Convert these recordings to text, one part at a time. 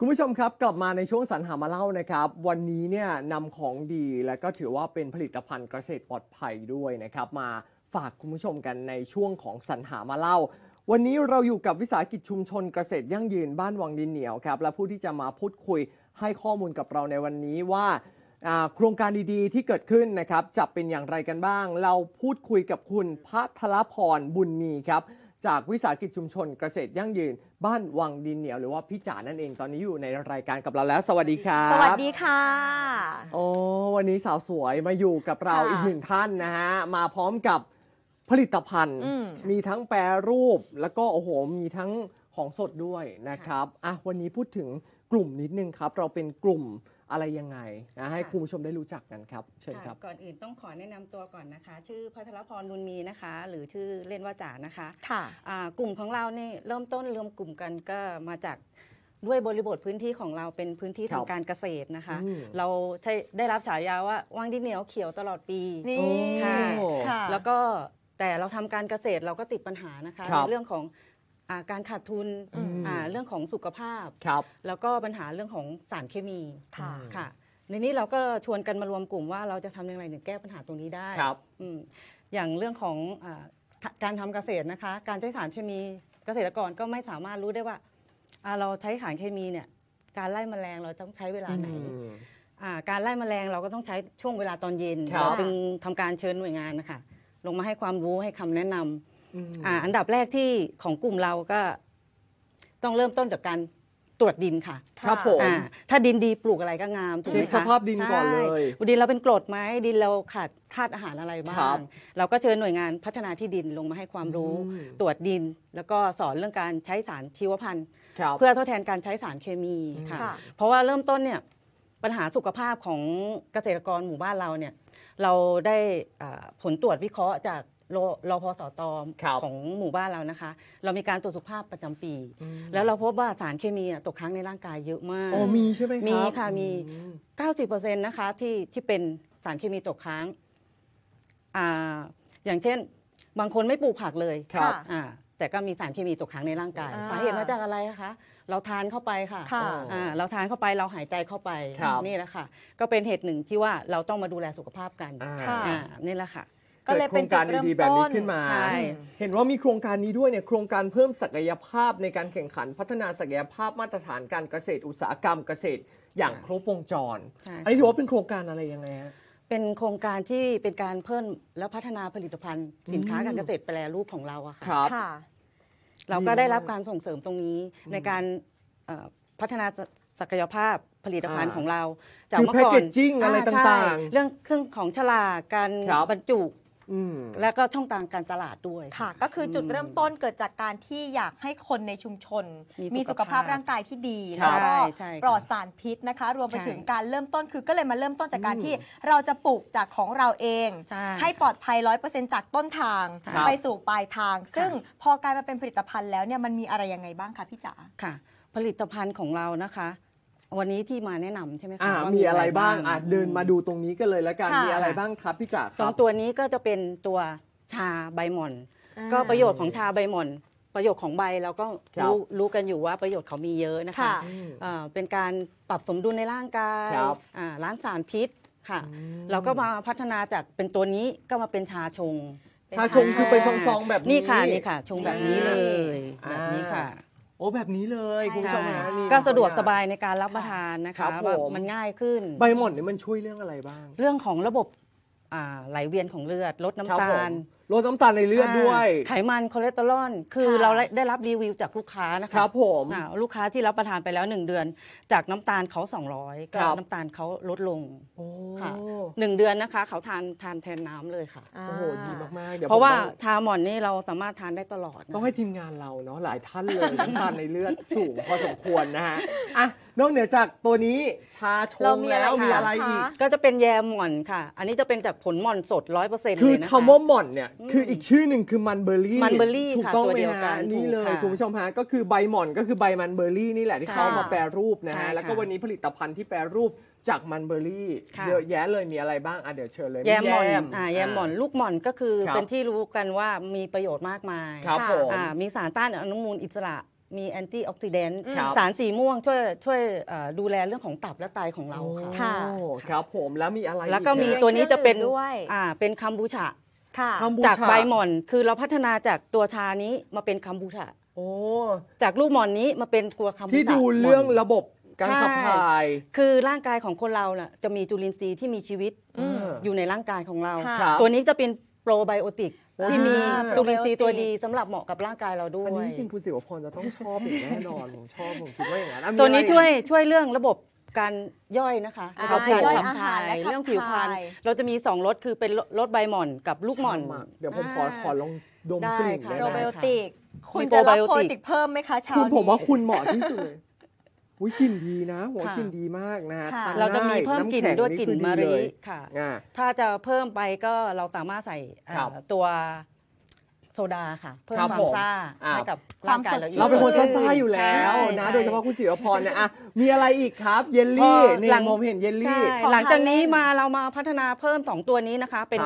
คุณผู้ชมครับกลับมาในช่วงสรรหามาเล่านะครับ วันนี้เนี่ยนำของดีและก็ถือว่าเป็นผลิตภัณฑ์เกษตรปลอดภัยด้วยนะครับ มาฝากคุณผู้ชมกันในช่วงของสรรหามาเล่า วันนี้เราอยู่กับวิสาหกิจชุมชนเกษตรยั่งยืนบ้านวังดินเหนียวครับและผู้ที่จะมาพูดคุยให้ข้อมูลกับเราในวันนี้ว่าโครงการดีๆที่เกิดขึ้นนะครับจะเป็นอย่างไรกันบ้าง เราพูดคุยกับคุณพัทรพรบุญมีครับจากวิสาหกิจชุมชนเกษตรยั่งยืนบ้านวังดินเหนียวหรือว่าพี่จ๋านั่นเอง ตอนนี้อยู่ในรายการกับเราแล้วสวัสดีครับสวัสดีค่ะโอ้วันนี้สาวสวยมาอยู่กับเราอีกหนึ่งท่านนะฮะมาพร้อมกับผลิตภัณฑ์มีทั้งแปรรูปแล้วก็โอ้โหมีทั้งของสดด้วยนะครับอ่ะวันนี้พูดถึงกลุ่มนิดนึงครับ เราเป็นกลุ่มอะไรยังไงนะให้คุณผู้ชมได้รู้จักกันครับเชิญครับก่อนอื่นต้องขอแนะนำตัวก่อนนะคะ ชื่อพัทรพรบุญมีนะคะ หรือชื่อเล่นว่าจ๋านะคะค่ะกลุ่มของเราเนี่เริ่มต้นรวมกลุ่มกันก็มาจากด้วยบริบทพื้นที่ของเราเป็นพื้นที่ทางการเกษตรนะคะ เราได้รับฉายาว่าว่างที่เหนียวเขียวตลอดปีนี่ค่ะแล้วก็แต่เราทำการเกษตรเราก็ติดปัญหานะคะในเรื่องของการขาดทุนเรื่องของสุขภาพ แล้วก็ปัญหาเรื่องของสารเคมีค่ะ ในนี้เราก็ชวนกันมารวมกลุ่ม ว่าเราจะทำอย่างไรถึงแก้ปัญหาตรงนี้ได้ อย่างเรื่องของการทำเกษตรนะคะ การใช้สารเคมีเกษตรกรก็ไม่สามารถรู้ได้ว่า เราใช้สารเคมีเนี่ย การไล่แมลงเราต้องใช้เวลาไหนการไล่แมลงเราก็ต้องใช้ช่วงเวลาตอนเย็น เราจึงทำการเชิญหน่วยงานนะคะลงมาให้ความรู้ให้คำแนะนำอ่าอันดับแรกที่ของกลุ่มเราก็ต้องเริ่มต้นจากการตรวจดินค่ะครับผมถ้าดินดีปลูกอะไรก็งามถูกไหมคะสภาพดินก่อนเลย ดินเราเป็นกรดไหมดินเราขาดธาตุอาหารอะไรบ้าง เราก็เชิญหน่วยงานพัฒนาที่ดินลงมาให้ความรู้ตรวจดินแล้วก็สอนเรื่องการใช้สารชีวพันธุ์เพื่อทดแทนการใช้สารเคมีค่ะ เพราะว่าเริ่มต้นเนี่ยปัญหาสุขภาพของเกษตรกรหมู่บ้านเราเนี่ย เราได้ผลตรวจวิเคราะห์จากรอพอสตอมของหมู่บ้านเรานะคะ เรามีการตรวจสุขภาพประจำปี แล้วเราพบว่าสารเคมีอะตกค้างในร่างกายเยอะมากอ๋อมีใช่ไหมครับมีค่ะมีอ90%นะคะที่ที่เป็นสารเคมีตกค้างอ่าอย่างเช่นบางคนไม่ปลูกผักเลยครับอ่าแต่ก็มีสารเคมีตกค้างในร่างกาย สาเหตุมาจากอะไรนะคะเราทานเข้าไปค่ะค่ะเราทานเข้าไปเราหายใจเข้าไปนี่แหละค่ะก็เป็นเหตุหนึ่งที่ว่าเราต้องมาดูแลสุขภาพกันค่ะนี่แหละค่ะก็เลยเป็นโครงการดีๆแบบนี้ขึ้นมา เห็นว่ามีโครงการนี้ด้วยเนี่ยโครงการเพิ่มศักยภาพในการแข่งขัน พัฒนาศักยภาพมาตรฐานการเกษตรอุตสาหกรรมเกษตร อย่างครบวงจรอันนี้ถือว่าเป็นโครงการอะไรยังไงฮะเป็นโครงการที่เป็นการเพิ่มและพัฒนาผลิตภัณฑ์ สินค้าการเกษตรแปรรูปของเราอะค่ะเราก็ได้รับการส่งเสริมตรงนี้ในการพัฒนาศักยภาพผลิตภัณฑ์ของเรา จากเมื่อก่อนอะไรต่าง ๆ เรื่องเครื่องของฉลากการบรรจุและก็ช่องทางการตลาดด้วยค่ะ ก็คือจุดเริ่มต้นเกิดจากการที่อยากให้คนในชุมชน มีสุขภาพร่างกายที่ดีแล้วก็ปลอดสารพิษนะคะ รวมไปถึงการเริ่มต้น คือก็เลยมาเริ่มต้นจากการที่เราจะปลูกจากของเราเอง ให้ปลอดภัยร้อยเปอร์เซ็นต์จากต้นทาง ไปสู่ปลายทาง ซึ่งพอกลายมาเป็นผลิตภัณฑ์แล้วเนี่ยมันมีอะไรยังไงบ้างคะพี่จ๋าค่ะ ผลิตภัณฑ์ของเรานะคะวันนี้ที่มาแนะนำใช่ไหมคะะมีอะไรบ้างอ่ะเดินมาดูตรงนี้กันเลยละกันมีอะไรบ้างครับพี่จ๋าครับตัวนี้ก็จะเป็นตัวชาใบหม่อน ก็ประโยชน์ของชาใบหม่อนประโยชน์ของใบเราก็รู้รู้กันอยู่ว่าประโยชน์เขามีเยอะนะคะะเป็นการปรับสมดุลในร่างกายล้างสารพิษค่ะเราก็มาพัฒนาจากเป็นตัวนี้ก็มาเป็นชาชงชาชงคือเป็นซองๆแบบนี้นี่ค่ะนี่ค่ะ ชงแบบนี้เลย แบบนี้ค่ะโอ้ แบบนี้เลย คุณผู้ชมก็สะดวกสบายในการรับประทานนะคะว่ามันง่ายขึ้น ใบหม่อนนี่มันช่วยเรื่องอะไรบ้าง เรื่องของระบบไหลเวียนของเลือดลดน้ำตาลลดน้ำตาลในเลือดด้วย ไขมันคอเลสเตอรอลคือเราได้รับรีวิวจากลูกค้านะคะ ครับผมลูกค้าที่รับประทานไปแล้ว 1 เดือน จากน้ำตาลเขา 200ก็น้ำตาลเขาลดลงค่ะหนึ่งเดือนนะคะเขาทานทานแทนน้ำเลยค่ะ โอ้โหดีมากๆเพราะว่าทาหมอนนี่เราสามารถทานได้ตลอดต้องให้ทีมงานเราเนาะหลายท่านเลยน้ำตาลในเลือดสูงพอสมควรนะฮะ อ่ะนอกเหนือจากตัวนี้ ชาชงแล้วมีอะไรอีก ก็จะเป็นแยมหม่อนค่ะ อันนี้จะเป็นจากผลหม่อนสดร้อยเปอร์เซ็นต์เลยนะคะ คือคำว่าหม่อนเนี่ยคืออีกชื่อหนึ่งคือมันเบอร์รี่มันเบอร์รี่ถูกต้องไหมฮะนี่เลยคุณผู้ชมฮะก็คือใบหม่อน ก็คือใบมันเบอร์รี่ นี่แหละที่เขามาแปรรูปนะฮะ แล้วก็วันนี้ผลิตภัณฑ์ที่แปรรูปจากมันเบอร์รี่เยอะแยะเลยมีอะไรบ้าง อ่ะเดี๋ยวเชิญเลยแยมหม่อนอ่าแยมหม่อน ลูกหม่อนก็คือเป็นที่รู้กันว่ามีประโยชน์มากมายครับผมมีสารต้านอนุมูลอิสระมีแอนตี้ออกซิเดนต์สารสีม่วงช่วยช่วยดูแลเรื่องของตับและไตของเราค่ะครับผมแล้วมีอะไรแล้วก็มีตัวนี้จะเป็นด้วยอ่าเป็นคัมบูชาคัมบูชาจากใบหมอน คือเราพัฒนาจากตัวชานี้มาเป็นคัมบูชาโอ้จากลูกหมอนนี้มาเป็นตัวคัมบูชาที่ดูเรื่องระบบการขับถ่าย คือร่างกายของคนเราน่ะจะมีจุลินทรีย์ที่มีชีวิตอยู่ในร่างกายของเราตัวนี้จะเป็นโปรไบโอติกที่มีจุลินทรีย์ตัวดีสำหรับเหมาะกับร่างกายเราด้วยอันนี้จริงคุณสิวพรจะต้องชอบอย่างแน่นอนผมชอบผมคิดว่าอย่างนั้นตัวนี้ช่วยช่วยเรื่องระบบการย่อยนะคะ เราผิวา่ขับาหถ่ายเรื่องผิวพรรณเราจะมีสองรสคือเป็นรสใบหม่อนกับลูกหม่อน เดี๋ยวผมขอขอลองดมกลิ่นค่ะได้โปรไบโอติกคุณจะรับโปรไบโอติกเพิ่มไหมคะเช้าคุณนี้ผมว่าคุณเหมาะที่สุดอุ้ยกลิ่นดีนะหัวกลิ่นดีมากนะ เราจะมีเพิ่มกลิ่นด้วยกลิ่นมะดริค่ะ ถ้าจะเพิ่มไปก็เราสามารถใส่ตัวโซดาค่ะเพิ่มความซ่าให้กับร่างกายเราอีกเราเป็นคนซ่าๆอยู่แล้วนะโดยเฉพาะคุณศิวพรเนี่ยอะมีอะไรอีกครับเยลลี่เนี่หลังผมเห็นเยลลี่หลังจากนี้มาเรามาพัฒนาเพิ่ม 2 ตัวนี้นะคะ เป็น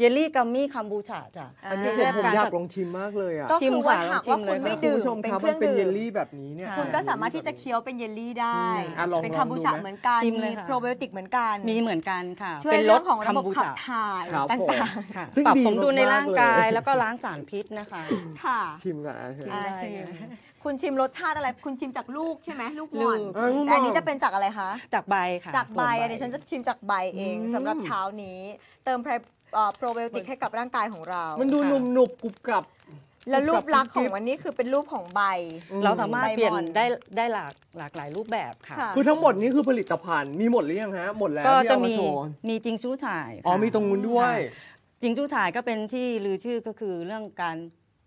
เยลลี่กัมมี่คัมบูชาจ้ะอันนี้ผมอยากลองชิมมากเลยอ่ะก็ชิมคือว่าะหากว่าคุณไม่คุดื่ณมชมเป็นครับเครื่มัอนงเป็นดื่เยมลลี่แบบนี้เนี่ยคุณก็สามารถที่จะเคี้ยวเป็นเยลลี่ได้ เป็นคัมบูชาเหมือนกันมีโปรไบโอติกเหมือนกันมีเหมือนกันค่ะช่วยเป็นรสของระบบขับถ่ายต่างๆซึ่งปรับผสมดุลในร่างกาย แล้วก็ล้างสารพิิดนะคะ ค่ะ ชิมก่อนนะชิมได้มคุณชิมรสชาติอะไร คุณชิมจากลูกใช่ไหมลูกหมอนอันนี้จะเป็นจากอะไรคะ จากใบค่ะ จากใบอันนี้ฉันจะชิมจากใบเองสำหรับเช้านี้เติมรโปรไบโอติกให้กับร่างกายของเรา มันดูหนุบหนุบกรุบกรับ และรูปลักษณ์ของวันนี้คือเป็นรูปของใบ เราสามารถเปลี่ยนได้ได้หลากหลากหลายรูปแบบค่ะ คือทั้งหมดนี้คือผลิตภัณฑ์มีหมดหรือยังฮะหมดแล้วก็ที่จะเอามาีโชว์มีจริงชู้ถ่ายอ๋อมีตรงนู้นด้วยจริงจู้ถ่ายก็เป็นที่ลือชื่อก็คือเรื่องการ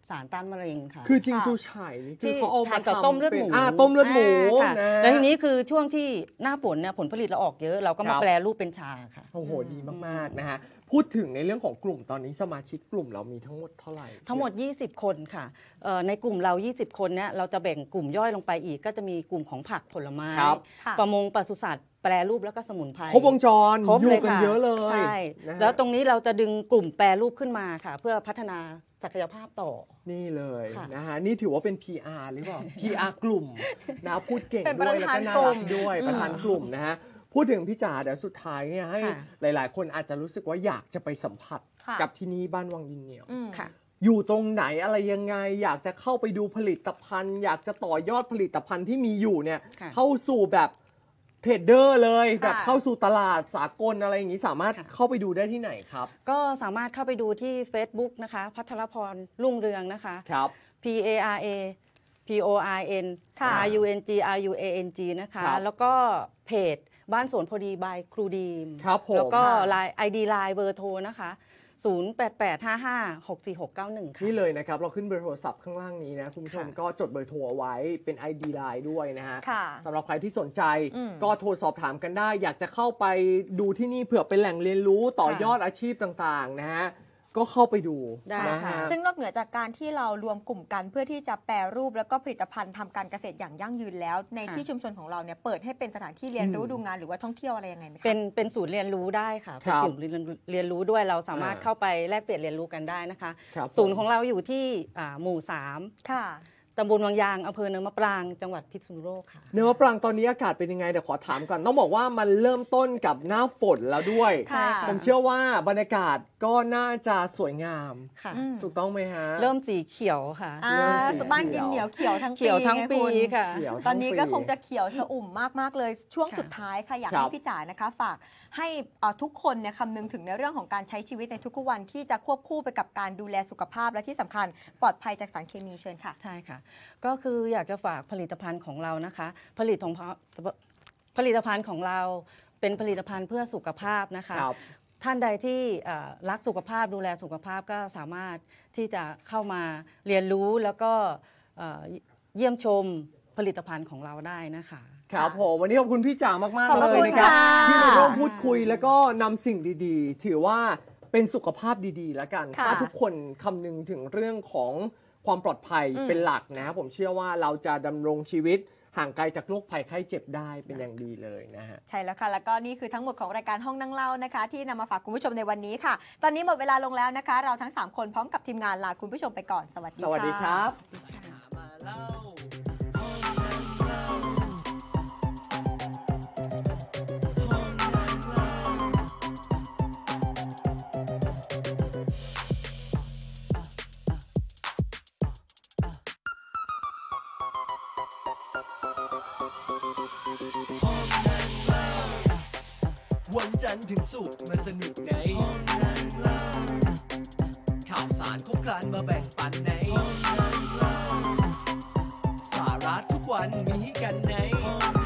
สารต้านมะเร็งค่ะ คือจริงจูฉายคือที่เขาเอาทามานกับต้มเลือดหมูอ่าต้มเลือดหมูนะแล้วทีนี้คือช่วงที่หน้าฝนเนี่ยผลผลิตเราออกเยอะเราก็มาแปลรูปเป็นชาค่ะโอ้โหดีมากๆนะฮะพูดถึงในเรื่องของกลุ่มตอนนี้สมาชิกกลุ่มเรามีทั้งหมดเท่าไหร่ ทั้งหมด20 คนค่ะในกลุ่มเรา 20 คนเนี่ยเราจะแบ่งกลุ่มย่อยลงไปอีกก็จะมีกลุ่มของผักผลไม้ประมงปศุสัตวแปรรูปแล้วก็สมุนไพรครบวงจรครบอยู่กันเยอะเลยใช่แล้วตรงนี้เราจะดึงกลุ่มแปรรูปขึ้นมาค่ะ เพื่อพัฒนาศักยภาพต่อ นี่เลยนะฮะนี่ถือว่าเป็น PR หรือเปล่า PR กลุ่มนะพูดเก่งด้วยแล้วก็น่ารักด้วยประธานกลุ่มนะฮะพูดถึงพี่จ๋าเดี๋ยวสุดท้ายเนี่ยให้หลายๆคนอาจจะรู้สึกว่าอยากจะไปสัมผัส กับที่นี่บ้านวังยินเหนียวอยู่ตรงไหนอะไรยังไง อยากจะเข้าไปดูผลิตภัณฑ์ อยากจะต่อยอดผลิตภัณฑ์ที่มีอยู่เนี่ยเข้าสู่แบบเทรดเดอร์เลยแบบเข้าสู่ตลาดสากลอะไรอย่างนี้สามารถเข้าไปดูได้ที่ไหนครับ ก็สามารถเข้าไปดูที่ Facebook นะคะพัทรพรรุ่งเรืองนะคะครับ P A R A P O i N R U N G R U A N G นะคะ แล้วก็เพจบ้านสวนพอดี บายครูดีมครับผมแล้วก็ไลน์ไอดีไลน์เบอร์โทรนะคะ0885564691ค่ะนี่เลยนะครับ เราขึ้นเบอร์โทรศัพท์ข้างล่างนี้นะ คุณผู้ชมก็จดเบอร์โทรเอาไว้เป็น ID Line ด้วยนะฮะะสำหรับใครที่สนใจ ก็โทรสอบถามกันได้ อยากจะเข้าไปดูที่นี่เผื่อเป็นแหล่งเรียนรู้ต่อยอดอาชีพต่างๆนะฮะก็เข้าไปดูได้นะค่ะ ซึ่งนอกเหนือจากการที่เรารวมกลุ่มกันเพื่อที่จะแปรรูปแล้วก็ผลิตภัณฑ์ทำการเกษตรอย่างยั่งยืนแล้วในที่ชุมชนของเราเนี่ยเปิดให้เป็นสถานที่เรียนรู้ดูงานหรือว่าท่องเที่ยวอะไรยังไงไหมคะ เป็นเป็นศูนย์เรียนรู้ได้ค่ะ เป็นศูนกลุ่มเรียนเรียนรู้ด้วยเราสามารถเข้าไปแลกเปลี่ยนเรียนรู้กันได้นะคะ ศูนย์ของเราอยู่ที่หมู่ค่ะำบลวังยางอำเภอเนินมะปรางจังหวัดพิษณุโลกค่ะเนินมะปรางตอนนี้อากาศเป็นยังไงเดี๋ยวขอถามก่อนต้องบอกว่ามันเริ่มต้นกับหน้าฝนแล้วด้วยผมเชื่อว่าบรรยากาศก็น่าจะสวยงามค่ะถูกต้องไหมฮะเริ่มสีเขียวค่ะเริ่มสีบ้านกินเหนียวเขียวทั้งปีเขียวทั้งปีค่ะ ตอนนี้ก็คงจะเขียวชอุ่มมากมากเลย ช่วงสุดท้ายค่ะอยากให้พี่จ๋านะคะ ฝากให้ทุกคนเนี่ยคำนึงถึงในเรื่องของการใช้ชีวิตในทุกๆวันที่จะควบคู่ไปกับการดูแลสุขภาพและที่สำคัญปลอดภัยจากสารเคมีเชิญค่ะใช่ค่ะก็คืออยากจะฝากผลิตภัณฑ์ของเรานะคะ ผลิตของผลิตภัณฑ์ของเราเป็นผลิตภัณฑ์เพื่อสุขภาพนะคะท่านใดที่รักสุขภาพดูแลสุขภาพก็สามารถที่จะเข้ามาเรียนรู้แล้วก็เยี่ยมชมผลิตภัณฑ์ของเราได้นะคะครับผมวันนี้ขอบคุณพี่จ่ามากมากเลยนะครับที่มาร่วมพูดคุยแล้วก็นำสิ่งดีๆ ถือว่าเป็นสุขภาพดีๆแล้วกันถ้าทุกคนคำนึงถึงเรื่องของความปลอดภัยเป็นหลักนะครับผมเชื่อว่าเราจะดำรงชีวิตห่างไกลจากโรคภัยไข้เจ็บได้เป็นอย่างดีเลยนะฮะ ใช่แล้วค่ะแล้วก็นี่คือทั้งหมดของรายการห้องนั่งเล่านะคะ ที่นำมาฝากคุณผู้ชมในวันนี้ค่ะ ตอนนี้หมดเวลาลงแล้วนะคะ เราทั้ง3คนพร้อมกับทีมงานลาคุณผู้ชมไปก่อนสวัสดีค่ะสวัสดีครับหองนั่งเล่าวันจันทร์ถึงสุกมาสนุกในห้องนั่งเล่าข่าวสารคุกครันมาแบ่งปันในห้องนั่งเล่าสาระทุกวันมีกันในห้อง